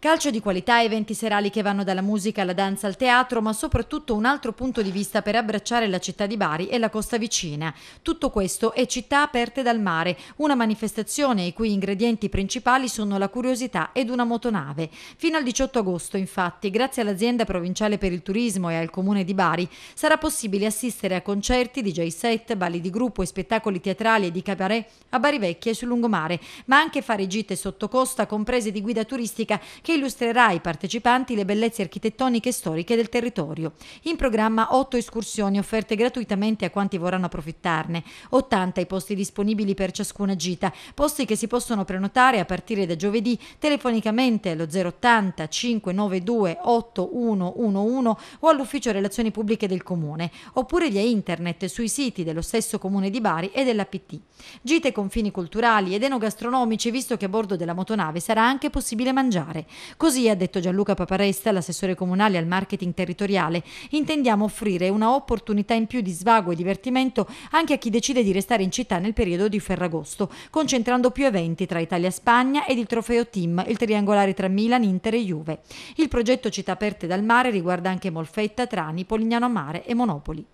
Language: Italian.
Calcio di qualità, eventi serali che vanno dalla musica alla danza al teatro, ma soprattutto un altro punto di vista per abbracciare la città di Bari e la costa vicina. Tutto questo è Città Aperte dal Mare, una manifestazione i cui ingredienti principali sono la curiosità ed una motonave. Fino al 18 agosto, infatti, grazie all'azienda provinciale per il turismo e al comune di Bari, sarà possibile assistere a concerti, DJ set, balli di gruppo e spettacoli teatrali e di cabaret a Bari Vecchia e sul lungomare, ma anche fare gite sotto costa, comprese di guida turistica che illustrerà ai partecipanti le bellezze architettoniche e storiche del territorio. In programma 8 escursioni offerte gratuitamente a quanti vorranno approfittarne, 80 i posti disponibili per ciascuna gita, posti che si possono prenotare a partire da giovedì telefonicamente allo 080 592 8111 o all'ufficio relazioni pubbliche del comune, oppure via internet sui siti dello stesso comune di Bari e dell'APT. Gite con fini culturali ed enogastronomici visto che a bordo della motonave sarà anche possibile mangiare. Così, ha detto Gianluca Paparesta, l'assessore comunale al marketing territoriale, intendiamo offrire una opportunità in più di svago e divertimento anche a chi decide di restare in città nel periodo di Ferragosto, concentrando più eventi tra Italia-Spagna ed il trofeo Team, il triangolare tra Milan, Inter e Juve. Il progetto Città aperte dal mare riguarda anche Molfetta, Trani, Polignano Mare e Monopoli.